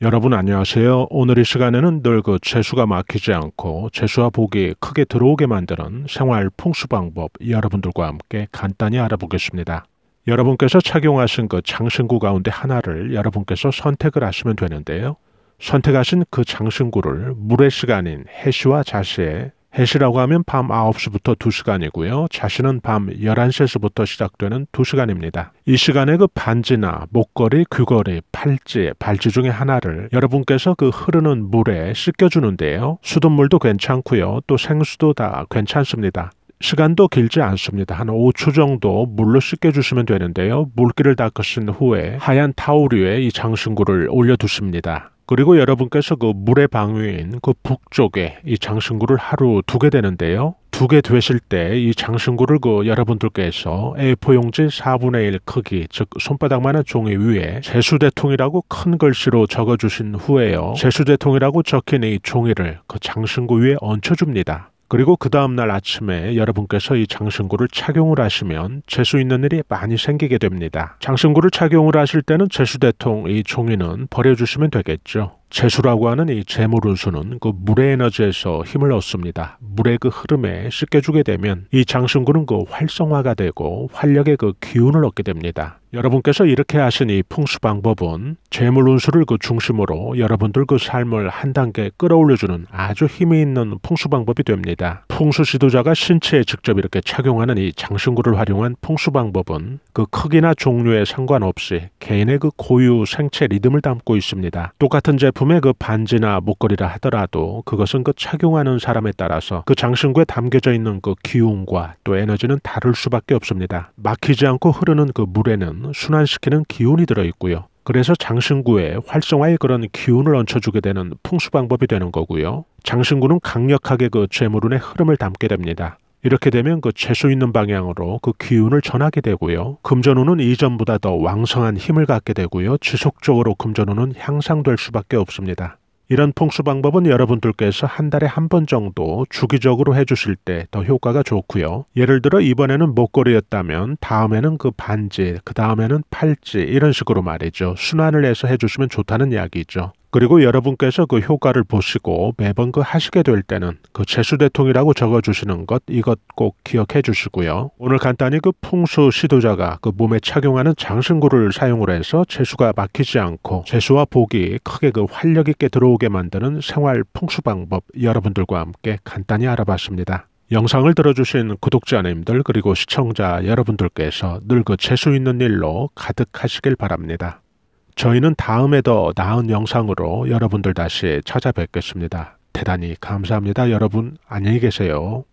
여러분 안녕하세요. 오늘 이 시간에는 늘 그 재수가 막히지 않고 재수와 복이 크게 들어오게 만드는 생활 풍수 방법 여러분들과 함께 간단히 알아보겠습니다. 여러분께서 착용하신 그 장신구 가운데 하나를 여러분께서 선택을 하시면 되는데요. 선택하신 그 장신구를 물의 시간인 해시와 자시에 해시라고 하면 밤 9시부터 2시간이고요. 자신은 밤 11시에서부터 시작되는 2시간입니다. 이 시간에 그 반지나 목걸이, 귀걸이, 팔찌, 발찌 중에 하나를 여러분께서 그 흐르는 물에 씻겨주는데요. 수돗물도 괜찮고요. 또 생수도 다 괜찮습니다. 시간도 길지 않습니다. 한 5초 정도 물로 씻겨주시면 되는데요. 물기를 닦으신 후에 하얀 타올 위에 이 장신구를 올려두십니다. 그리고 여러분께서 그 물의 방위인 그 북쪽에 이 장신구를 하루 두게 되는데요. 두게 되실 때 이 장신구를 그 여러분들께서 A4용지 4분의 1 크기, 즉 손바닥만한 종이 위에 제수대통이라고 큰 글씨로 적어주신 후에요. 제수대통이라고 적힌 이 종이를 그 장신구 위에 얹혀줍니다. 그리고 그 다음날 아침에 여러분께서 이 장신구를 착용을 하시면 재수 있는 일이 많이 생기게 됩니다. 장신구를 착용을 하실 때는 재수대통 이 종이는 버려주시면 되겠죠. 재수라고 하는 이 재물운수는 그 물의 에너지에서 힘을 얻습니다. 물의 그 흐름에 씻겨주게 되면 이 장승구는 그 활성화가 되고 활력의 그 기운을 얻게 됩니다. 여러분께서 이렇게 하신 이 풍수 방법은 재물운수를 그 중심으로 여러분들 그 삶을 한 단계 끌어올려주는 아주 힘이 있는 풍수 방법이 됩니다. 풍수 지도자가 신체에 직접 이렇게 착용하는 이 장신구를 활용한 풍수 방법은 그 크기나 종류에 상관없이 개인의 그 고유 생체 리듬을 담고 있습니다. 똑같은 제품 제품의 그 반지나 목걸이라 하더라도 그것은 그 착용하는 사람에 따라서 그 장신구에 담겨져 있는 그 기운과 또 에너지는 다를 수밖에 없습니다. 막히지 않고 흐르는 그 물에는 순환시키는 기운이 들어 있고요. 그래서 장신구에 활성화의 그런 기운을 얹혀주게 되는 풍수 방법이 되는 거고요. 장신구는 강력하게 그 재물운의 흐름을 담게 됩니다. 이렇게 되면 그 재수 있는 방향으로 그 기운을 전하게 되고요. 금전운은 이전보다 더 왕성한 힘을 갖게 되고요. 지속적으로 금전운은 향상될 수밖에 없습니다. 이런 풍수 방법은 여러분들께서 한 달에 한 번 정도 주기적으로 해주실 때 더 효과가 좋고요. 예를 들어 이번에는 목걸이였다면 다음에는 그 반지, 그 다음에는 팔찌 이런 식으로 말이죠. 순환을 해서 해주시면 좋다는 이야기죠. 그리고 여러분께서 그 효과를 보시고 매번 그 하시게 될 때는 그제수대통이라고 적어주시는 것 이것 꼭 기억해 주시고요. 오늘 간단히 그 풍수 시도자가 그 몸에 착용하는 장신구를 사용을 해서 재수가 막히지 않고 재수와 복이 크게 그 활력 있게 들어오게 만드는 생활 풍수 방법 여러분들과 함께 간단히 알아봤습니다. 영상을 들어주신 구독자님들 그리고 시청자 여러분들께서 늘 그 재수 있는 일로 가득하시길 바랍니다. 저희는 다음에 더 나은 영상으로 여러분들 다시 찾아뵙겠습니다. 대단히 감사합니다. 여러분 안녕히 계세요.